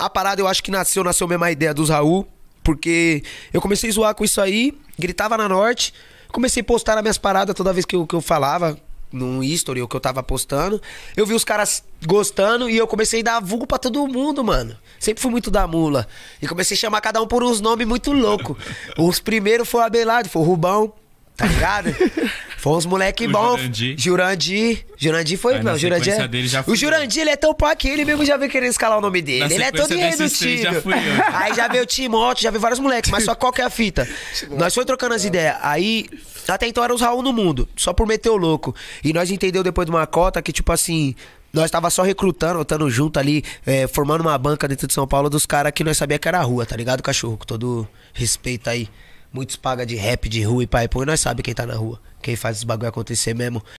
A parada eu acho que nasceu, nasceu mesmo a ideia dos Raul, porque eu comecei a zoar com isso aí, gritava na norte, comecei a postar as minhas paradas toda vez que eu, que eu falava, no history, o que eu tava postando. Eu vi os caras gostando e eu comecei a dar vulgo pra todo mundo, mano. Sempre fui muito da mula. E comecei a chamar cada um por uns nomes muito louco. Os primeiros foi o Abelardo, foi o Rubão tá ligado? Foi uns moleque o bom. Jurandir. Jurandir. Jurandir foi, não. Jurandir. É- dele já o Jurandir, ele é tão pá que ele mesmo já veio querer escalar o nome dele. Na ele é todo irredutível. Né? Aí já veio o Timóteo, já veio vários moleques, mas só qual que é a fita? nós foi trocando as ideias. Aí, até então era os Raul no mundo, só por meter o louco. E nós entendeu depois de uma cota que, tipo assim, nós tava só recrutando, lutando junto ali, é, formando uma banca dentro de São Paulo dos caras que nós sabia que era rua, tá ligado, cachorro? Com todo respeito aí. Muitos pagam de rap, de rua e pai, pô, e nós sabe quem tá na rua. Quem faz os bagulho acontecer mesmo